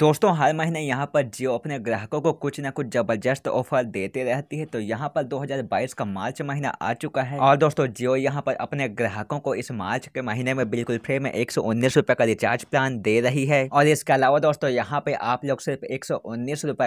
दोस्तों हर महीने यहाँ पर जियो अपने ग्राहकों को कुछ ना कुछ ज़बरदस्त ऑफर देते रहती है तो यहाँ पर 2022 का मार्च महीना आ चुका है और दोस्तों जियो यहाँ पर अपने ग्राहकों को इस मार्च के महीने में बिल्कुल फ्री में एक सौ का रिचार्ज प्लान दे रही है और इसके अलावा दोस्तों यहाँ पे आप लोग सिर्फ एक सौ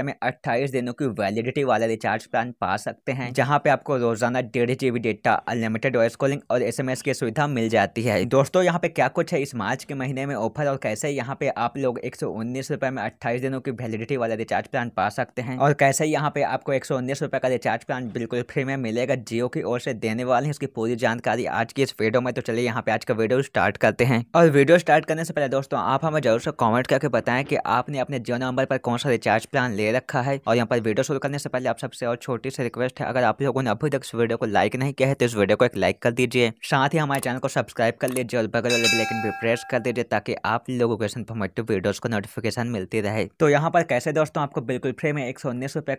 में अट्ठाईस दिनों की वैलिडिटी वाला रिचार्ज प्लान पा सकते हैं जहाँ पे आपको रोजाना डेढ़ GB data unlimited voice calling और एस एम एस की सुविधा मिल जाती है दोस्तों यहाँ पे क्या कुछ है इस मार्च के महीने में ऑफर और कैसे यहाँ पे आप लोग एक सौ उन्नीस रुपए में अट्ठाईस दिनों की वैलिडिटी वाला रिचार्ज प्लान पा सकते हैं और कैसे यहाँ पे आपको एक सौ का रिचार्ज प्लान बिल्कुल फ्री में मिलेगा जियो की ओर से देने वाले हैं उसकी पूरी जानकारी आज की इस वीडियो में तो चलिए यहाँ पे आज का वीडियो स्टार्ट करते हैं और वीडियो स्टार्ट करने से पहले दोस्तों आप हमें जरूर से कॉमेंट करके बताएं कि आपने अपने जियो नंबर पर कौन सा रिचार्ज प्लान ले रखा है और यहाँ पर वीडियो शुरू करने से पहले आप सबसे और छोटी सी रिक्वेस्ट है अगर आप लोगों ने अभी तक इस वीडियो को लाइक नहीं किया है तो इस वीडियो को एक लाइक कर दीजिए साथ ही हमारे चैनल को सब्सक्राइब कर लीजिए और बगल वाले बेलाइकन भी प्रेस कर दीजिए ताकि आप लोगों को इन्फॉर्मेटिव वीडियोज को नोटिफिकेशन मिल मिलती रहे तो यहाँ पर कैसे दोस्तों आपको बिल्कुल फ्री में एक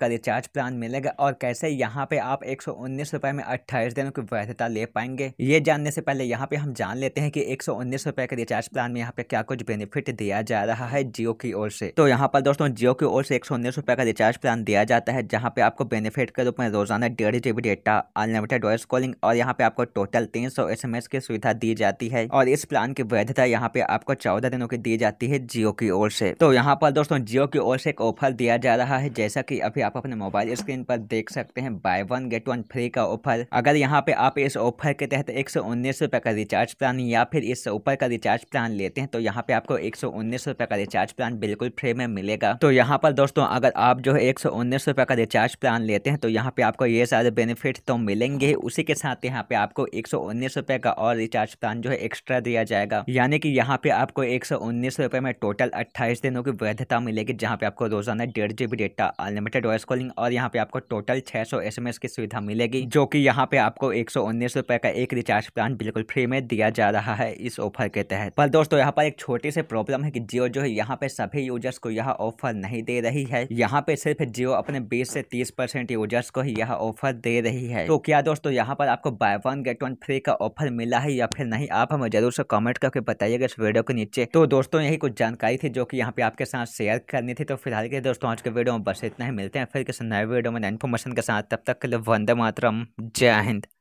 का रिचार्ज प्लान मिलेगा और कैसे यहाँ पे आप एक में अट्ठाईस दिनों की वैधता ले पाएंगे ये जानने से पहले यहाँ पे हम जान लेते हैं कि एक के रिचार्ज प्लान में यहाँ पे क्या कुछ बेनिफिट दिया जा रहा है जियो की ओर से तो यहाँ पर दोस्तों जियो की ओर से एक का रिचार्ज प्लान दिया जाता है जहाँ पे आपको बेनिफिट के रूप में रोजाना डेढ़ GB data unlimited voice calling और यहाँ पे आपको टोटल तीन सौ की सुविधा दी जाती है और इस प्लान की वैधता यहाँ पे आपको चौदह दिनों की दी जाती है जियो की ओर से तो यहाँ यहाँ पर दोस्तों जियो की ओर से एक ऑफर दिया जा रहा है जैसा कि अभी आप अपने मोबाइल स्क्रीन पर देख सकते हैं buy one get one free का ऑफर अगर यहाँ पे आप इस ऑफर के तहत एक सौ उन्नीस रुपये का रिचार्ज प्लान या फिर इससे ऊपर का रिचार्ज प्लान लेते हैं तो यहाँ पे आपको एक सौ उन्नीस रुपये का रिचार्ज प्लान बिल्कुल फ्री में मिलेगा तो यहाँ पर दोस्तों अगर आप जो है एक सौ उन्नीस रुपये का रिचार्ज प्लान लेते हैं तो यहाँ पे आपको ये सारे बेनिफिट तो मिलेंगे उसी के साथ यहाँ पे आपको एक सौ उन्नीस रुपये का और रिचार्ज प्लान जो है एक्स्ट्रा दिया जाएगा यानी कि यहाँ पे आपको एक सौ उन्नीस रुपये में टोटल अट्ठाईस दिनों की वैधता मिलेगी जहाँ पे आपको रोजाना डेढ़ G data unlimited voice calling और यहाँ पे आपको टोटल छः सौ एस एम एस की सुविधा मिलेगी जो कि यहाँ पे आपको एक सौ उन्नीस का एक रिचार्ज प्लान बिल्कुल फ्री में दिया जा रहा है इस ऑफर के तहत पर दोस्तों यहाँ पर एक छोटी सी प्रॉब्लम है कि जियो जो है यहाँ पे सभी यूजर्स को यह ऑफर नहीं दे रही है यहाँ पे सिर्फ जियो अपने बीस से तीस परसेंट यूजर्स को ही यह ऑफर दे रही है तो क्या दोस्तों यहाँ पर आपको buy one get one free का ऑफर मिला है या फिर नहीं आप हमें जरूर से कमेंट करके बताइएगा इस वीडियो के नीचे तो दोस्तों यही कुछ जानकारी थी जो की यहाँ पे आपके साथ शेयर करनी थी तो फिलहाल के दोस्तों आज के वीडियो में बस इतना ही मिलते हैं फिर किसी नए वीडियो में इन्फॉर्मेशन के साथ तब तक के लिए वंदे मातरम जय हिंद